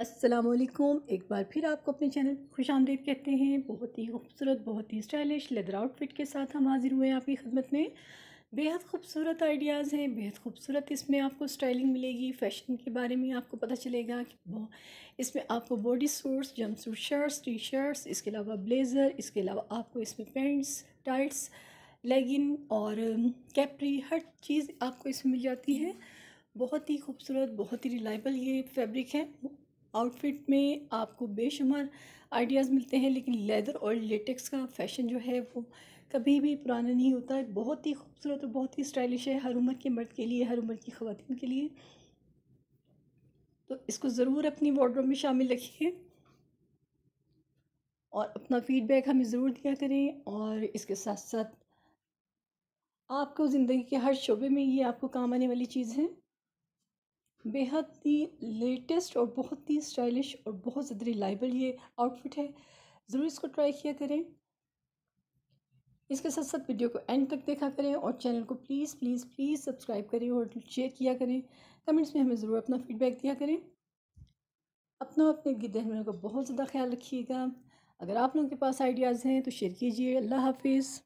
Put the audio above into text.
असलकुम एक बार फिर आपको अपने चैनल खुश आमदीद कहते हैं बहुत ही खूबसूरत बहुत ही स्टाइलिश लेदर आउटफिट के साथ हम हाजिर हुए हैं आपकी खदमत में बेहद खूबसूरत आइडियाज़ हैं बेहद खूबसूरत इसमें आपको स्टाइलिंग मिलेगी फ़ैशन के बारे में आपको पता चलेगा कि इसमें आपको body suits jumpsuit shirts T shirts इसके अलावा ब्लेज़र इसके अलावा आपको इसमें पेंट्स टाइट्स लेगिन और कैपरी हर चीज़ आपको इसमें मिल जाती है बहुत ही खूबसूरत बहुत ही रिलायबल ये फैब्रिक है आउटफिट में आपको बेशुमार आइडियाज़ मिलते हैं लेकिन लेदर और लेटेक्स का फैशन जो है वो कभी भी पुराना नहीं होता है बहुत ही खूबसूरत और बहुत ही स्टाइलिश है हर उम्र के मर्द के लिए हर उम्र की ख़वान के लिए तो इसको ज़रूर अपनी वार्ड्रोब में शामिल रखिए और अपना फीडबैक हमें ज़रूर दिया करें और इसके साथ साथ आपको ज़िंदगी के हर शोबे में ये आपको काम आने वाली चीज़ है बेहद ही लेटेस्ट और बहुत ही स्टाइलिश और बहुत ज़्यादा रिलायबल ये आउटफिट है ज़रूर इसको ट्राई किया करें इसके साथ साथ वीडियो को एंड तक देखा करें और चैनल को प्लीज़ प्लीज़ प्लीज़ सब्सक्राइब करें और शेयर किया करें कमेंट्स में हमें ज़रूर अपना फीडबैक दिया करें अपना अपने गिरहनों का बहुत ज़्यादा ख्याल रखिएगा अगर आप लोगों के पास आइडियाज़ हैं तो शेयर कीजिए अल्लाह हाफिज़